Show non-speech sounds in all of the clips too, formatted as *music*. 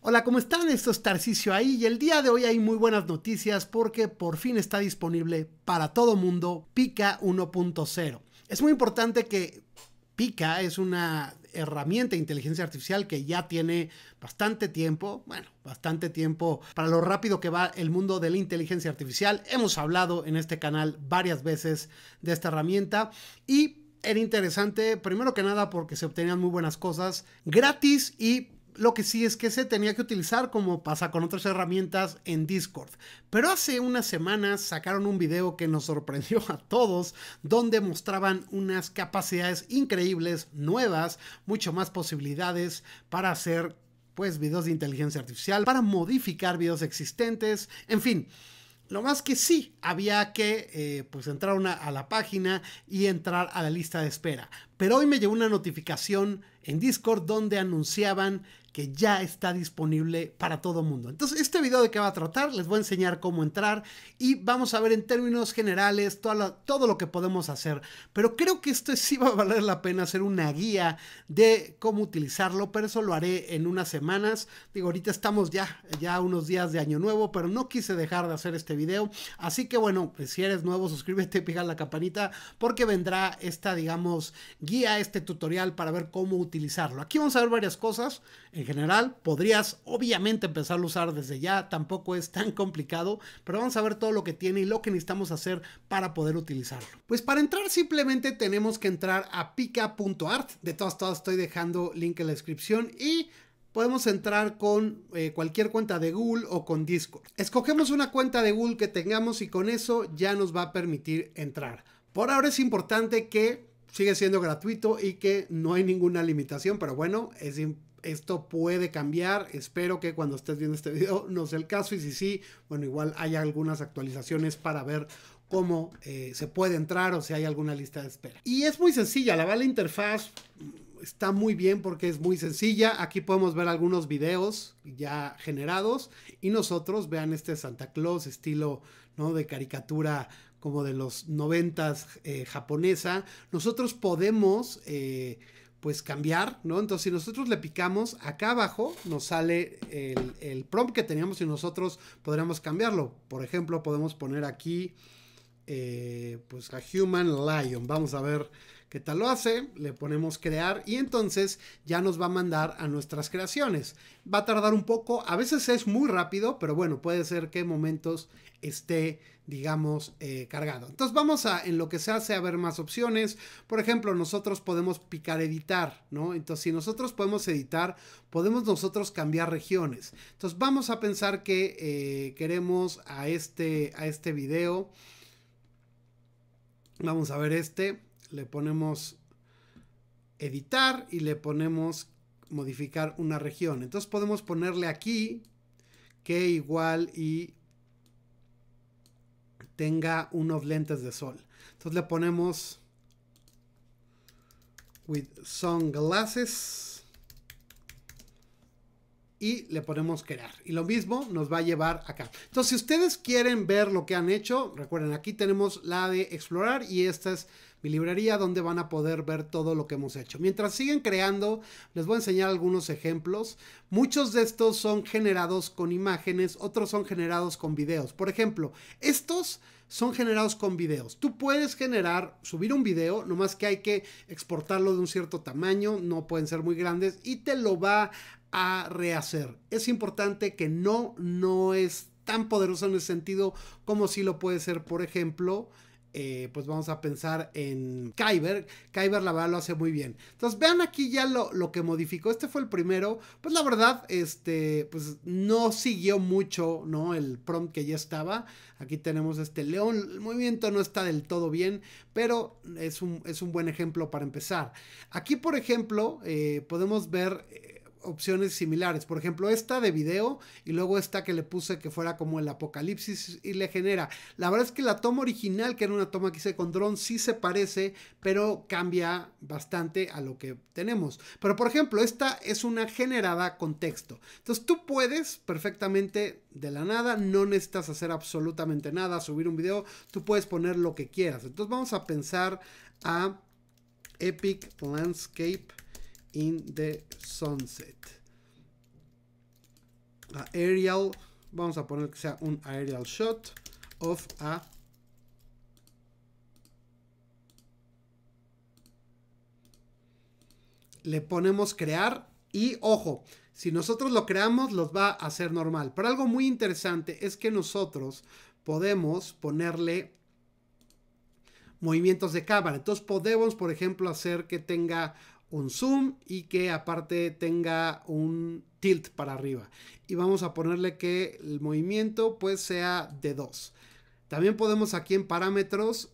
Hola, ¿cómo están? Esto es Tarcicio ahí y el día de hoy hay muy buenas noticias porque por fin está disponible para todo mundo Pica 1.0. Es muy importante que Pica es una herramienta de inteligencia artificial que ya tiene bastante tiempo, bueno, bastante tiempo para lo rápido que va el mundo de la inteligencia artificial. Hemos hablado en este canal varias veces de esta herramienta y era interesante, primero que nada, porque se obtenían muy buenas cosas gratis y lo que sí es que se tenía que utilizar como pasa con otras herramientas en Discord. Pero hace unas semanas sacaron un video que nos sorprendió a todos, donde mostraban unas capacidades increíbles, nuevas, mucho más posibilidades para hacer pues videos de inteligencia artificial, para modificar videos existentes, en fin. Lo más que sí, había que eh, pues entrar a la página y entrar a la lista de espera. Pero hoy me llegó una notificación en Discord donde anunciaban que ya está disponible para todo mundo. Entonces, este video de qué va a tratar, les voy a enseñar cómo entrar y vamos a ver en términos generales todo lo, todo lo que podemos hacer. Pero creo que esto sí va a valer la pena hacer una guía de cómo utilizarlo, pero eso lo haré en unas semanas. Digo, ahorita estamos ya, ya unos días de año nuevo, pero no quise dejar de hacer este video. Así que bueno, pues, si eres nuevo, suscríbete y la campanita porque vendrá esta, digamos, guía, este tutorial para ver cómo utilizarlo. Aquí vamos a ver varias cosas general. Podrías obviamente empezar a usar desde ya, tampoco es tan complicado, pero vamos a ver todo lo que tiene y lo que necesitamos hacer para poder utilizarlo. Pues para entrar simplemente tenemos que entrar a pica.art, de todas todas estoy dejando link en la descripción y podemos entrar con eh, cualquier cuenta de Google o con Discord. Escogemos una cuenta de Google que tengamos y con eso ya nos va a permitir entrar. Por ahora es importante que sigue siendo gratuito y que no hay ninguna limitación, pero bueno, es importante esto puede cambiar. Espero que cuando estés viendo este video *laughs* no sea el caso. Y si sí, bueno, igual hay algunas actualizaciones para ver cómo eh, se puede entrar o si hay alguna lista de espera. Y es muy sencilla, la bala interfaz está muy bien porque es muy sencilla. Aquí podemos ver algunos videos ya generados y nosotros vean este Santa Claus estilo ¿no? de caricatura como de los noventas eh, japonesa. Nosotros podemos... Eh, pues cambiar, ¿no? Entonces, si nosotros le picamos acá abajo, nos sale el, prompt que teníamos y nosotros podríamos cambiarlo. Por ejemplo, podemos poner aquí, eh, pues a Human Lion. Vamos a ver ¿Qué tal lo hace? Le ponemos crear y entonces ya nos va a mandar a nuestras creaciones. Va a tardar un poco, a veces es muy rápido, pero bueno, puede ser que momentos esté digamos, eh, cargado. Entonces vamos a, en lo que se hace, a ver más opciones. Por ejemplo, nosotros podemos picar editar, ¿no? Entonces, si nosotros podemos editar, podemos nosotros cambiar regiones. Entonces vamos a pensar que eh, queremos a este, a este video. Vamos a ver este le ponemos editar y le ponemos modificar una región. Entonces podemos ponerle aquí que igual y tenga unos lentes de sol. Entonces le ponemos with sunglasses y le ponemos crear. Y lo mismo nos va a llevar acá. Entonces, si ustedes quieren ver lo que han hecho, recuerden, aquí tenemos la de explorar y esta es mi librería donde van a poder ver todo lo que hemos hecho. Mientras siguen creando, les voy a enseñar algunos ejemplos. Muchos de estos son generados con imágenes, otros son generados con videos. Por ejemplo, estos son generados con videos. Tú puedes generar, subir un video, nomás que hay que exportarlo de un cierto tamaño, no pueden ser muy grandes y te lo va a rehacer. Es importante que no, no es tan poderoso en el sentido como si lo puede ser, por ejemplo, eh, pues vamos a pensar en Kyber. Kyber la verdad lo hace muy bien. Entonces vean aquí ya lo, que modificó. Este fue el primero. Pues la verdad, este, pues no siguió mucho, ¿no? El prompt que ya estaba. Aquí tenemos este león. El movimiento no está del todo bien, pero es un, es un buen ejemplo para empezar. Aquí, por ejemplo, eh, podemos ver... Eh, opciones similares. Por ejemplo, esta de video y luego esta que le puse que fuera como el apocalipsis y le genera. La verdad es que la toma original, que era una toma que hice con dron, sí se parece, pero cambia bastante a lo que tenemos. Pero por ejemplo, esta es una generada con texto. Entonces tú puedes perfectamente de la nada, no necesitas hacer absolutamente nada, subir un video, tú puedes poner lo que quieras. Entonces vamos a pensar a Epic Landscape in the sunset. aerial, vamos a poner que sea un aerial shot of a le ponemos crear y ojo, si nosotros lo creamos los va a hacer normal. Pero algo muy interesante es que nosotros podemos ponerle movimientos de cámara. Entonces podemos, por ejemplo, hacer que tenga un zoom y que aparte tenga un tilt para arriba. Y vamos a ponerle que el movimiento pues sea de 2. También podemos aquí en parámetros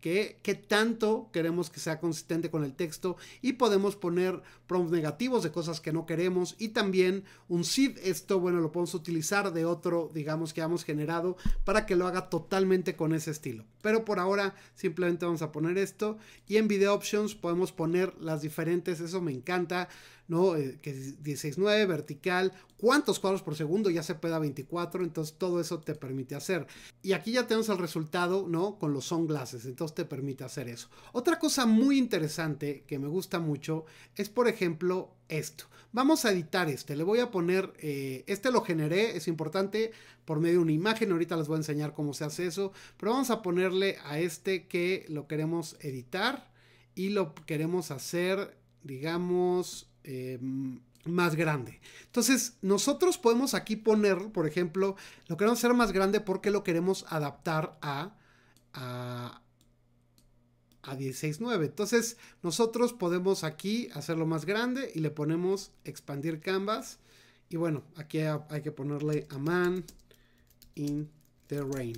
que tanto queremos que sea consistente con el texto? Y podemos poner prompts negativos de cosas que no queremos. Y también un seed, esto, bueno, lo podemos utilizar de otro, digamos, que hemos generado para que lo haga totalmente con ese estilo. Pero por ahora simplemente vamos a poner esto. Y en Video Options podemos poner las diferentes, eso me encanta, ¿no? Eh, que 16.9, vertical, cuántos cuadros por segundo, ya se a 24. Entonces todo eso te permite hacer. Y aquí ya tenemos el resultado, ¿no? Con los sunglasses. Entonces te permite hacer eso. Otra cosa muy interesante que me gusta mucho es, por ejemplo, esto. Vamos a editar este. Le voy a poner, eh, este lo generé, es importante, por medio de una imagen. Ahorita les voy a enseñar cómo se hace eso. Pero vamos a ponerle a este que lo queremos editar y lo queremos hacer, digamos, eh, más grande. Entonces, nosotros podemos aquí poner, por ejemplo, lo queremos hacer más grande porque lo queremos adaptar a, a 16.9. Entonces nosotros podemos aquí hacerlo más grande y le ponemos expandir canvas. Y bueno, aquí hay que ponerle a man in the rain.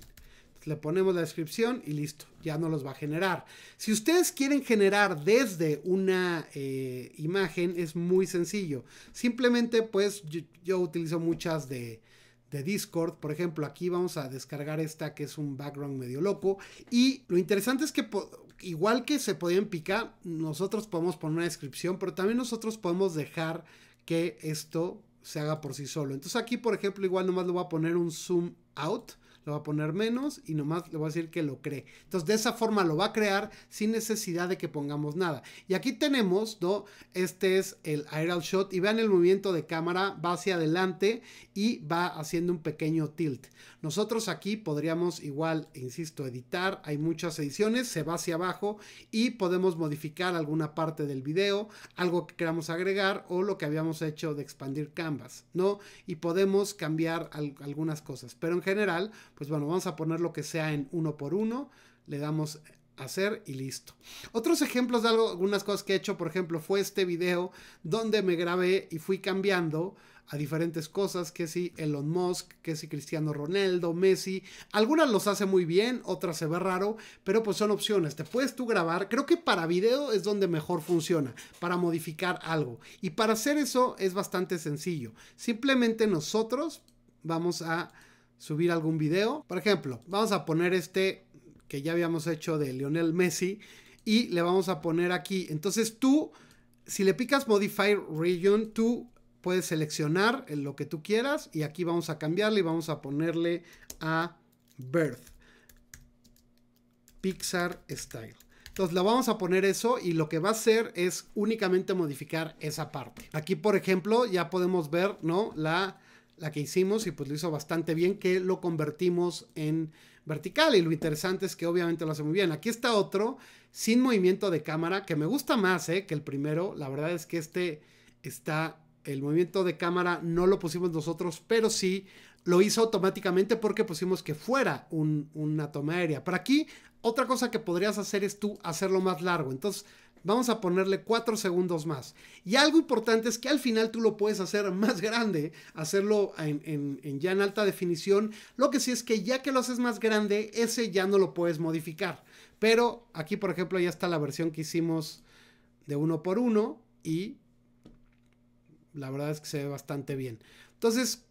le ponemos la descripción y listo, ya no los va a generar. Si ustedes quieren generar desde una eh, imagen es muy sencillo. Simplemente pues yo, yo utilizo muchas de, de Discord. Por ejemplo, aquí vamos a descargar esta que es un background medio loco. Y lo interesante es que igual que se podían picar, nosotros podemos poner una descripción, pero también nosotros podemos dejar que esto se haga por sí solo. Entonces aquí, por ejemplo, igual nomás le voy a poner un zoom out lo voy a poner menos y nomás le voy a decir que lo cree. Entonces de esa forma lo va a crear sin necesidad de que pongamos nada. Y aquí tenemos, ¿no? Este es el aerial shot y vean el movimiento de cámara, va hacia adelante y va haciendo un pequeño tilt. Nosotros aquí podríamos igual, insisto, editar, hay muchas ediciones, se va hacia abajo y podemos modificar alguna parte del video, algo que queramos agregar o lo que habíamos hecho de expandir Canvas, ¿no? Y podemos cambiar algunas cosas, pero en general pues bueno, vamos a poner lo que sea en uno por uno, le damos hacer y listo. Otros ejemplos de algo, algunas cosas que he hecho, por ejemplo, fue este video donde me grabé y fui cambiando a diferentes cosas, que si Elon Musk, que si Cristiano Ronaldo, Messi, algunas los hace muy bien, otras se ve raro, pero pues son opciones, te puedes tú grabar, creo que para video es donde mejor funciona, para modificar algo, y para hacer eso es bastante sencillo, simplemente nosotros vamos a subir algún video. Por ejemplo, vamos a poner este que ya habíamos hecho de Lionel Messi y le vamos a poner aquí. Entonces tú, si le picas Modify Region, tú puedes seleccionar lo que tú quieras y aquí vamos a cambiarle y vamos a ponerle a Birth. Pixar Style. Entonces le vamos a poner eso y lo que va a hacer es únicamente modificar esa parte. Aquí, por ejemplo, ya podemos ver, ¿no? La la que hicimos y pues lo hizo bastante bien, que lo convertimos en vertical y lo interesante es que obviamente lo hace muy bien. Aquí está otro sin movimiento de cámara que me gusta más ¿eh? que el primero. La verdad es que este está, el movimiento de cámara no lo pusimos nosotros, pero sí lo hizo automáticamente porque pusimos que fuera un, una toma aérea. Para aquí, otra cosa que podrías hacer es tú hacerlo más largo. Entonces, Vamos a ponerle cuatro segundos más. Y algo importante es que al final tú lo puedes hacer más grande, hacerlo en, ya en alta definición. Lo que sí es que ya que lo haces más grande, ese ya no lo puedes modificar. Pero aquí, por ejemplo, ya está la versión que hicimos de uno por uno y la verdad es que se ve bastante bien. Entonces,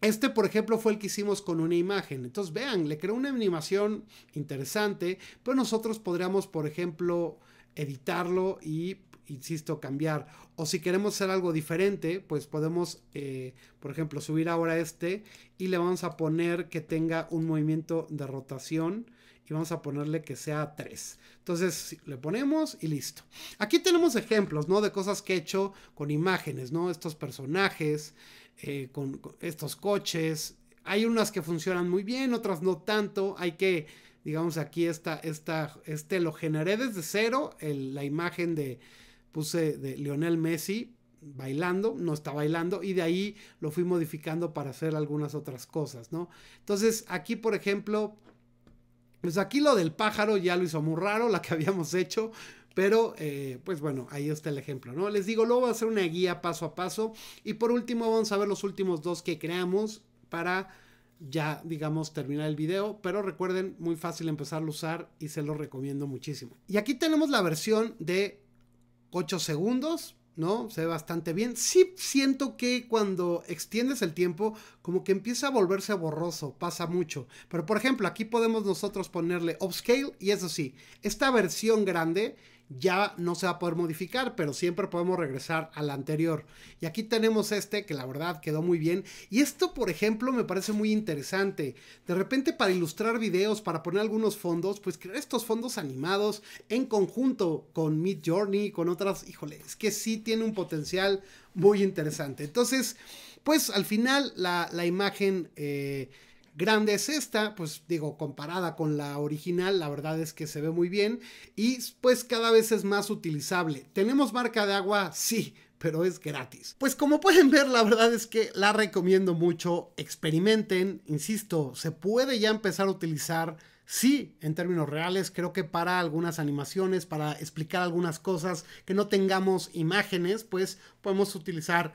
este, por ejemplo, fue el que hicimos con una imagen. Entonces, vean, le creó una animación interesante, pero nosotros podríamos, por ejemplo, editarlo y, insisto, cambiar. O si queremos hacer algo diferente, pues podemos, eh, por ejemplo, subir ahora este y le vamos a poner que tenga un movimiento de rotación y vamos a ponerle que sea 3. Entonces le ponemos y listo. Aquí tenemos ejemplos, ¿no? De cosas que he hecho con imágenes, ¿no? Estos personajes, eh, con estos coches. Hay unas que funcionan muy bien, otras no tanto. Hay que digamos aquí está esta, este lo generé desde cero, la imagen de, puse de Lionel Messi bailando, no está bailando, y de ahí lo fui modificando para hacer algunas otras cosas, ¿no? Entonces aquí, por ejemplo, pues aquí lo del pájaro ya lo hizo muy raro, la que habíamos hecho, pero, eh, pues bueno, ahí está el ejemplo, ¿no? Les digo, luego va a hacer una guía paso a paso. Y por último, vamos a ver los últimos dos que creamos para ya, digamos, terminar el video. Pero recuerden, muy fácil empezar a usar y se lo recomiendo muchísimo. Y aquí tenemos la versión de 8 segundos. ¿no? Se ve bastante bien. Sí siento que cuando extiendes el tiempo, como que empieza a volverse borroso, pasa mucho. Pero por ejemplo, aquí podemos nosotros ponerle upscale y eso sí, esta versión grande ya no se va a poder modificar, pero siempre podemos regresar a la anterior. Y aquí tenemos este que la verdad quedó muy bien. Y esto, por ejemplo, me parece muy interesante. De repente para ilustrar videos, para poner algunos fondos, pues crear estos fondos animados en conjunto con Mid Journey, con otras, híjole, es que sí tiene un potencial muy interesante. Entonces, pues al final la, imagen... Eh, Grande es esta, pues digo, comparada con la original, la verdad es que se ve muy bien y pues cada vez es más utilizable. ¿Tenemos marca de agua? Sí, pero es gratis. Pues como pueden ver, la verdad es que la recomiendo mucho. Experimenten, insisto, se puede ya empezar a utilizar. Sí, en términos reales, creo que para algunas animaciones, para explicar algunas cosas que no tengamos imágenes, pues podemos utilizar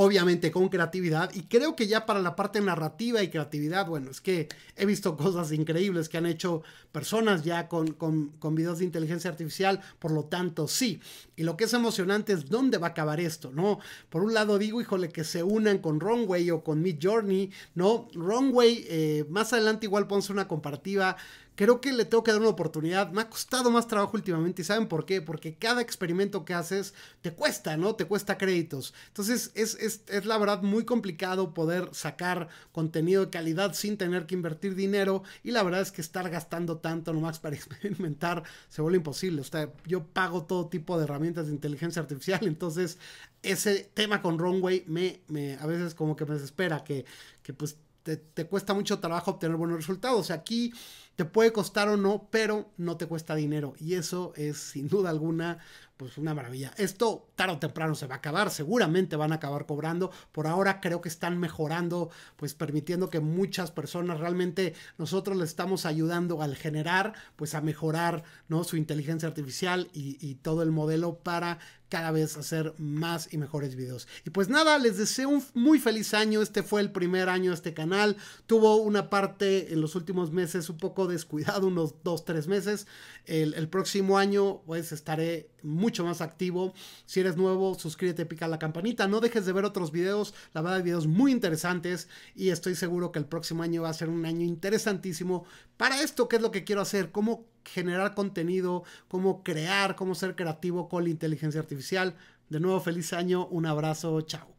obviamente con creatividad. Y creo que ya para la parte narrativa y creatividad, bueno, es que he visto cosas increíbles que han hecho personas ya con, con, videos de inteligencia artificial, por lo tanto, sí. Y lo que es emocionante es dónde va a acabar esto, ¿no? Por un lado digo, híjole, que se unan con Runway o con Mid Journey, ¿no? Runway, eh, más adelante igual ponse una comparativa creo que le tengo que dar una oportunidad. Me ha costado más trabajo últimamente y ¿saben por qué? Porque cada experimento que haces te cuesta, ¿no? Te cuesta créditos. Entonces es, la verdad muy complicado poder sacar contenido de calidad sin tener que invertir dinero y la verdad es que estar gastando tanto nomás para *laughs* experimentar se vuelve imposible. O sea, yo pago todo tipo de herramientas de inteligencia artificial, entonces ese tema con Runway me, me a veces como que me desespera, que, que pues te, te cuesta mucho trabajo obtener buenos resultados. O sea, aquí te puede costar o no, pero no te cuesta dinero. Y eso es sin duda alguna pues una maravilla. Esto tarde o temprano se va a acabar, seguramente van a acabar cobrando. Por ahora creo que están mejorando, pues permitiendo que muchas personas realmente nosotros les estamos ayudando al generar, pues a mejorar, ¿no? Su inteligencia artificial y, todo el modelo para cada vez hacer más y mejores videos. Y pues nada, les deseo un muy feliz año. Este fue el primer año de este canal. Tuvo una parte en los últimos meses un poco descuidado, unos dos tres meses. El, el próximo año pues estaré mucho más activo. Si eres nuevo, suscríbete, pica la campanita. No dejes de ver otros videos. La verdad, hay videos muy interesantes. Y estoy seguro que el próximo año va a ser un año interesantísimo para esto, Qué es lo que quiero hacer. Cómo generar contenido, cómo crear, cómo ser creativo con la inteligencia artificial. De nuevo, feliz año. Un abrazo. Chao.